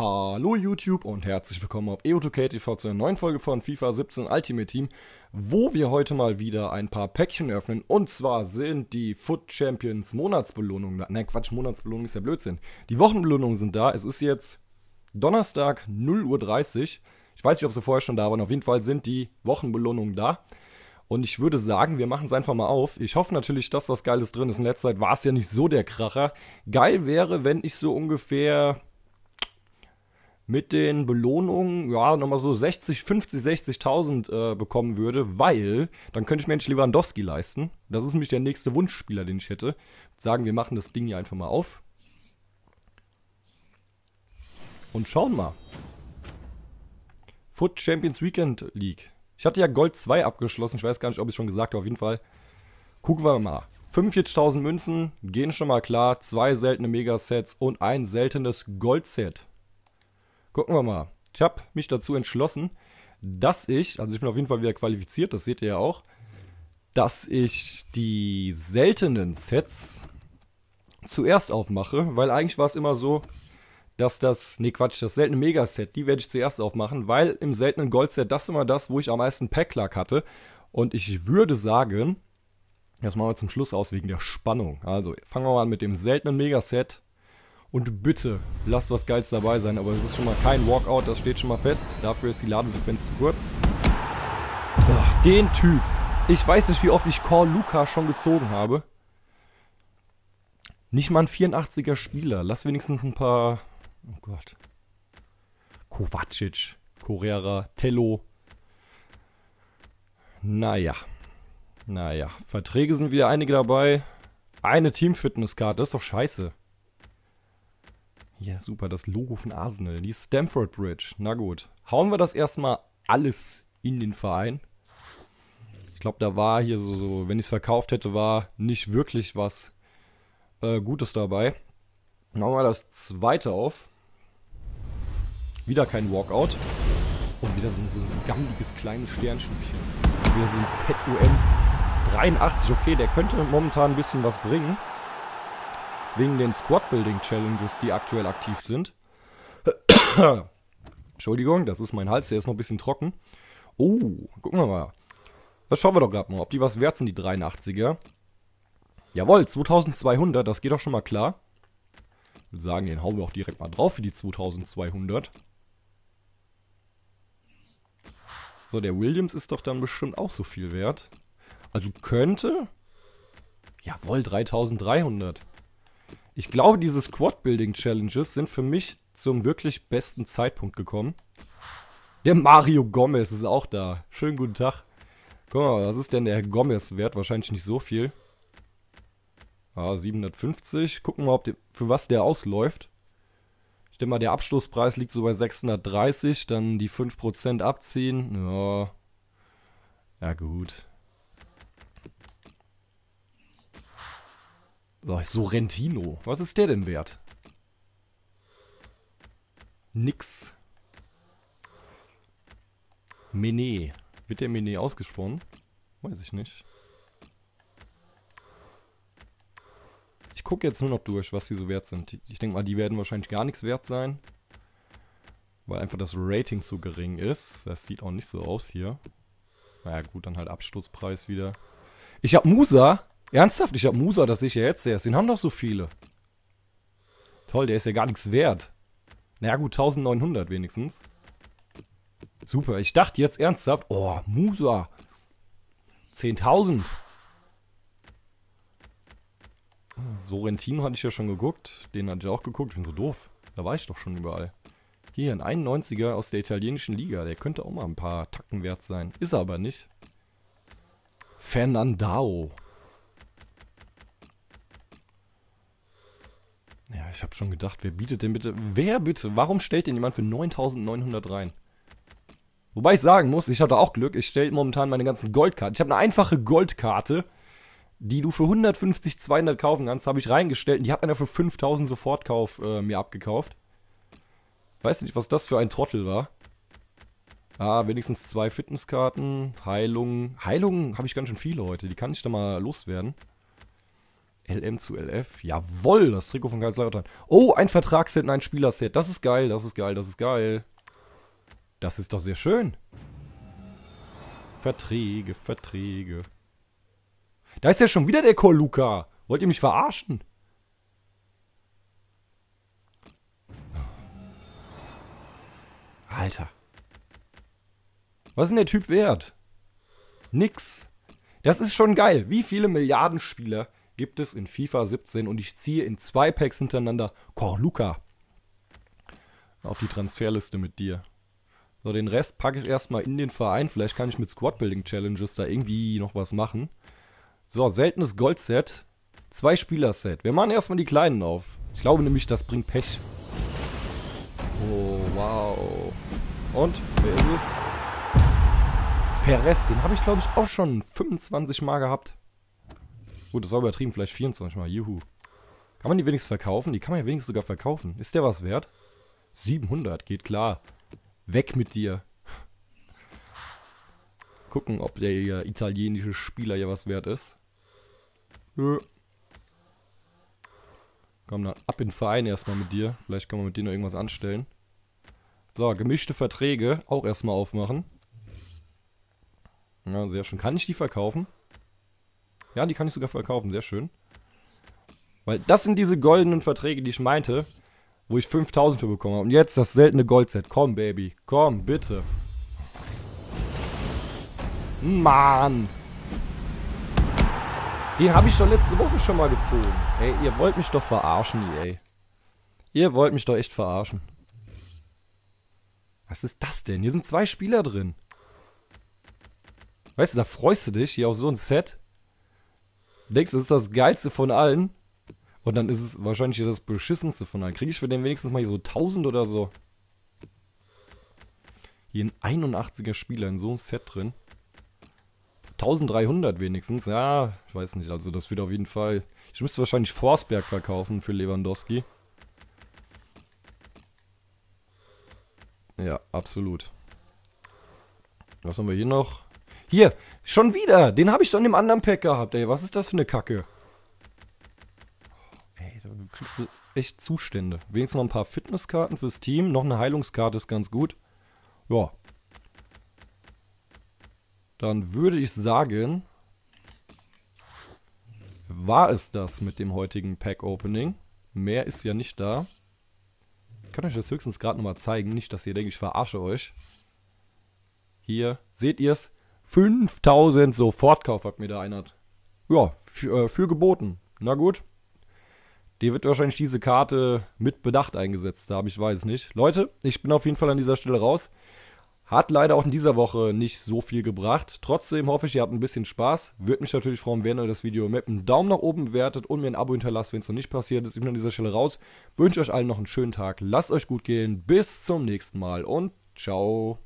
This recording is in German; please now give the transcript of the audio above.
Hallo YouTube und herzlich willkommen auf EO2KTV zu einer neuen Folge von FIFA 17 Ultimate Team, wo wir heute mal wieder ein paar Päckchen öffnen. Und zwar sind die Foot Champions Monatsbelohnungen da. Ne, Quatsch, Monatsbelohnung ist ja Blödsinn. Die Wochenbelohnungen sind da. Es ist jetzt Donnerstag 0.30 Uhr. Ich weiß nicht, ob sie vorher schon da waren. Auf jeden Fall sind die Wochenbelohnungen da. Und ich würde sagen, wir machen es einfach mal auf. Ich hoffe natürlich, dass was Geiles drin ist. In letzter Zeit war es ja nicht so der Kracher. Geil wäre, wenn ich so ungefähr mit den Belohnungen, ja, nochmal so 60, 50, 60.000 äh, bekommen würde, weil dann könnte ich mir nicht Lewandowski leisten. Das ist nämlich der nächste Wunschspieler, den ich hätte. Sagen wir machen das Ding hier einfach mal auf. Und schauen mal. Foot Champions Weekend League. Ich hatte ja Gold 2 abgeschlossen. Ich weiß gar nicht, ob ich es schon gesagt habe. Auf jeden Fall. Gucken wir mal. 45.000 Münzen gehen schon mal klar. Zwei seltene Megasets und ein seltenes Goldset. Gucken wir mal. Ich habe mich dazu entschlossen, dass ich, also ich bin auf jeden Fall wieder qualifiziert, das seht ihr ja auch, dass ich die seltenen Sets zuerst aufmache, weil eigentlich war es immer so, dass das, nee Quatsch, das seltene Megaset, die werde ich zuerst aufmachen, weil im seltenen Goldset das immer das, wo ich am meisten Packlack hatte. Und ich würde sagen, das machen wir zum Schluss aus wegen der Spannung. Also fangen wir mal an mit dem seltenen Megaset. Und bitte, lasst was Geiles dabei sein, aber es ist schon mal kein Walkout, das steht schon mal fest. Dafür ist die Ladesequenz zu kurz. Ach, den Typ. Ich weiß nicht, wie oft ich Core Luca schon gezogen habe. Nicht mal ein 84er Spieler. Lass wenigstens ein paar... Oh Gott. Kovacic, Correra, Tello. Naja. Naja. Verträge sind wieder einige dabei. Eine Teamfitnesskarte, das ist doch scheiße. Ja, super, das Logo von Arsenal, die Stamford Bridge. Na gut, hauen wir das erstmal alles in den Verein. Ich glaube, da war hier so, so wenn ich es verkauft hätte, war nicht wirklich was äh, Gutes dabei. Machen wir das zweite auf. Wieder kein Walkout. Und wieder so, so ein gammeliges kleines Sternstückchen. Wieder so ein ZUM 83. Okay, der könnte momentan ein bisschen was bringen wegen den Squad-Building-Challenges, die aktuell aktiv sind. Entschuldigung, das ist mein Hals, der ist noch ein bisschen trocken. Oh, gucken wir mal. Das schauen wir doch gerade mal, ob die was wert sind, die 83er. Jawohl, 2200, das geht doch schon mal klar. Ich würde sagen, den hauen wir auch direkt mal drauf für die 2200. So, der Williams ist doch dann bestimmt auch so viel wert. Also könnte... Jawohl, 3300. Ich glaube, diese Squad-Building-Challenges sind für mich zum wirklich besten Zeitpunkt gekommen. Der Mario Gomez ist auch da. Schönen guten Tag. Guck mal, was ist denn der Gomez wert? Wahrscheinlich nicht so viel. Ah, 750. Gucken wir mal, die, für was der ausläuft. Ich denke mal, der Abschlusspreis liegt so bei 630. Dann die 5% abziehen. Ja. Ja, gut. Sag Sorrentino. Was ist der denn wert? Nix. Mene. Wird der Mene ausgesprochen? Weiß ich nicht. Ich gucke jetzt nur noch durch, was die so wert sind. Ich denke mal, die werden wahrscheinlich gar nichts wert sein. Weil einfach das Rating zu gering ist. Das sieht auch nicht so aus hier. Naja gut, dann halt Absturzpreis wieder. Ich hab Musa. Ernsthaft? Ich hab Musa, das sehe ich ja jetzt erst. Den haben doch so viele. Toll, der ist ja gar nichts wert. Na naja, gut, 1900 wenigstens. Super, ich dachte jetzt ernsthaft, oh, Musa. 10.000. Sorrentino hatte ich ja schon geguckt. Den hatte ich auch geguckt. Ich bin so doof. Da war ich doch schon überall. Hier, ein 91er aus der italienischen Liga. Der könnte auch mal ein paar Tacken wert sein. Ist er aber nicht. Fernandao. Ich habe schon gedacht, wer bietet denn bitte... Wer bitte? Warum stellt denn jemand für 9900 rein? Wobei ich sagen muss, ich hatte auch Glück, ich stelle momentan meine ganzen Goldkarten. Ich habe eine einfache Goldkarte, die du für 150, 200 kaufen kannst, habe ich reingestellt. Und die hat einer für 5000 Sofortkauf äh, mir abgekauft. Weiß nicht, was das für ein Trottel war. Ah, wenigstens zwei Fitnesskarten, Heilung. Heilung habe ich ganz schön viele heute, die kann ich da mal loswerden. LM zu LF. Jawoll, das Trikot von Kaiserslautern. Oh, ein Vertragsset und ein Spielerset. Das ist geil, das ist geil, das ist geil. Das ist doch sehr schön. Verträge, Verträge. Da ist ja schon wieder der Korluka. Wollt ihr mich verarschen? Alter. Was ist denn der Typ wert? Nix. Das ist schon geil. Wie viele Milliarden Spieler gibt es in FIFA 17 und ich ziehe in zwei Packs hintereinander Korluka auf die Transferliste mit dir. So, den Rest packe ich erstmal in den Verein. Vielleicht kann ich mit Squad-Building-Challenges da irgendwie noch was machen. So, seltenes Gold-Set. Zwei Set. Wir machen erstmal die Kleinen auf. Ich glaube nämlich, das bringt Pech. Oh, wow. Und, wer ist es? Perez, den habe ich glaube ich auch schon 25 Mal gehabt. Gut, das war übertrieben, vielleicht 24 mal. Juhu. Kann man die wenigstens verkaufen? Die kann man ja wenigstens sogar verkaufen. Ist der was wert? 700, geht klar. Weg mit dir. Gucken, ob der italienische Spieler ja was wert ist. Nö. Komm, dann ab in den Verein erstmal mit dir. Vielleicht kann man mit dir noch irgendwas anstellen. So, gemischte Verträge auch erstmal aufmachen. Na, ja, sehr schön. Kann ich die verkaufen? Ja, die kann ich sogar verkaufen, sehr schön. Weil das sind diese goldenen Verträge, die ich meinte, wo ich 5000 für bekommen habe. Und jetzt das seltene Goldset. Komm, Baby. Komm, bitte. Mann. Den habe ich doch letzte Woche schon mal gezogen. Ey, ihr wollt mich doch verarschen, EA. Ihr wollt mich doch echt verarschen. Was ist das denn? Hier sind zwei Spieler drin. Weißt du, da freust du dich hier auf so ein Set denkst, das ist das Geilste von allen. Und dann ist es wahrscheinlich das Beschissenste von allen. Kriege ich für den wenigstens mal hier so 1000 oder so. Hier ein 81er Spieler in so einem Set drin. 1300 wenigstens. Ja, ich weiß nicht. Also das wird auf jeden Fall... Ich müsste wahrscheinlich Forsberg verkaufen für Lewandowski. Ja, absolut. Was haben wir hier noch? Hier, schon wieder. Den habe ich schon in dem anderen Pack gehabt, ey. Was ist das für eine Kacke? Ey, da kriegst du echt Zustände. Wenigstens noch ein paar Fitnesskarten fürs Team. Noch eine Heilungskarte ist ganz gut. Ja. Dann würde ich sagen, war es das mit dem heutigen Pack-Opening. Mehr ist ja nicht da. Ich kann euch das höchstens gerade nochmal zeigen. Nicht, dass ihr denkt, ich verarsche euch. Hier, seht ihr es? 5000 Sofortkauf hat mir da einer. Ja, für, äh, für geboten. Na gut. Die wird wahrscheinlich diese Karte mit Bedacht eingesetzt haben, ich weiß nicht. Leute, ich bin auf jeden Fall an dieser Stelle raus. Hat leider auch in dieser Woche nicht so viel gebracht. Trotzdem hoffe ich, ihr habt ein bisschen Spaß. Würde mich natürlich freuen, wenn ihr das Video mit einem Daumen nach oben bewertet und mir ein Abo hinterlasst, wenn es noch nicht passiert ist. Ich bin an dieser Stelle raus. Wünsche euch allen noch einen schönen Tag. Lasst euch gut gehen. Bis zum nächsten Mal und ciao.